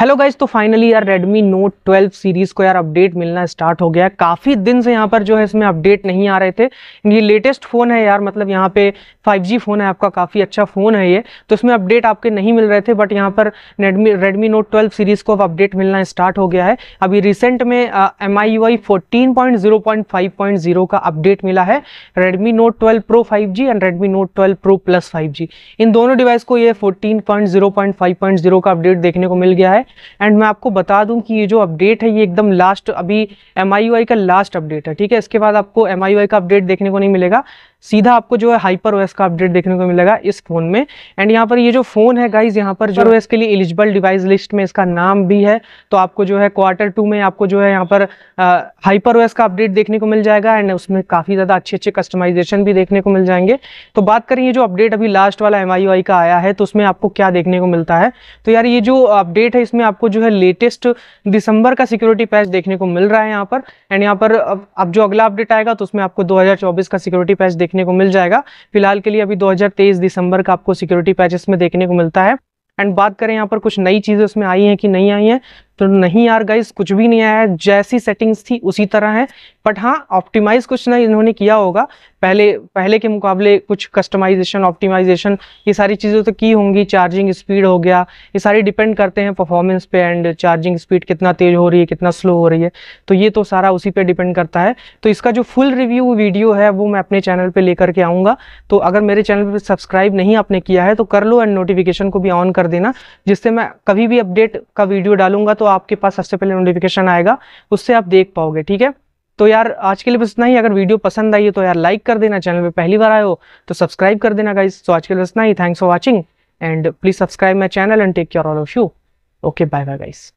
hello guys तो finally यार Redmi Note 12 series को यार अपडेट मिलना स्टार्ट हो गया है काफ़ी दिन से यहाँ पर जो है इसमें अपडेट नहीं आ रहे थे ये लेटेस्ट फ़ोन है यार मतलब यहाँ पे 5G फ़ोन है आपका काफ़ी अच्छा फ़ोन है ये तो इसमें अपडेट आपके नहीं मिल रहे थे बट यहाँ पर Redmi Redmi Note 12 सीरीज़ को अब अपडेट मिलना स्टार्ट हो गया है अभी रिसेंट में एम आई वाई का अपडेट मिला है Redmi Note twelve Pro five and Redmi Note twelve Pro plus five इन दोनों डिवाइस को ये फोर्टीन का अपडेट देखने को मिल गया है है एंड मैं आपको बता दूं कि ये जो अपडेट है ये एकदम लास्ट अभी एम का लास्ट अपडेट है ठीक है इसके बाद आपको एम का अपडेट देखने को नहीं मिलेगा सीधा आपको जो है हाइपर ओएस का अपडेट देखने को मिलेगा इस फोन में एंड यहाँ पर ये जो फोन है गाइज यहाँ पर जो ओएस के लिए एलिजिबल डिवाइस लिस्ट में इसका नाम भी है तो आपको जो है क्वार्टर टू में आपको जो है यहाँ पर हाइपर ओएस का अपडेट देखने को मिल जाएगा एंड उसमें काफी ज्यादा अच्छे अच्छे कस्टमाइजेशन भी देखने को मिल जाएंगे तो बात करें ये जो अपडेट अभी लास्ट वाला एम का आया है तो उसमें आपको क्या देखने को मिलता है तो यार ये जो अपडेट है इसमें आपको जो है लेटेस्ट दिसंबर का सिक्योरिटी पैच देखने को मिल रहा है यहाँ पर एंड यहाँ पर अब जो अगला अपडेट आएगा तो उसमें आपको दो का सिक्योरिटी पैच देखने को मिल जाएगा फिलहाल के लिए अभी 2023 दिसंबर का आपको सिक्योरिटी पैचेस में देखने को मिलता है एंड बात करें यहाँ पर कुछ नई चीज़ें उसमें आई हैं कि नहीं आई हैं तो नहीं यार गाइस कुछ भी नहीं आया है जैसी सेटिंग्स थी उसी तरह है बट हाँ ऑप्टिमाइज कुछ ना इन्होंने किया होगा पहले पहले के मुकाबले कुछ कस्टमाइजेशन ऑप्टिमाइजेशन ये सारी चीज़ें तो की होंगी चार्जिंग स्पीड हो गया ये सारी डिपेंड करते हैं परफॉर्मेंस पे एंड चार्जिंग स्पीड कितना तेज़ हो रही है कितना स्लो हो रही है तो ये तो सारा उसी पर डिपेंड करता है तो इसका जो फुल रिव्यू वीडियो है वो मैं अपने चैनल पर लेकर के आऊँगा तो अगर मेरे चैनल पर सब्सक्राइब नहीं आपने किया है तो कर लो एंड नोटिफिकेशन को भी ऑन कर देना जिससे मैं कभी भी अपडेट का वीडियो डालूंगा तो तो आपके पास सबसे पहले नोटिफिकेशन आएगा उससे आप देख पाओगे ठीक है तो यार आज के लिए बस इतना ही अगर वीडियो पसंद आई है तो यार लाइक कर देना चैनल पे पहली बार आए हो तो सब्सक्राइब कर देना गाइस तो आज के लिए बस इतना ही thanks for watching and please subscribe my channel and take care all of you okay bye bye guys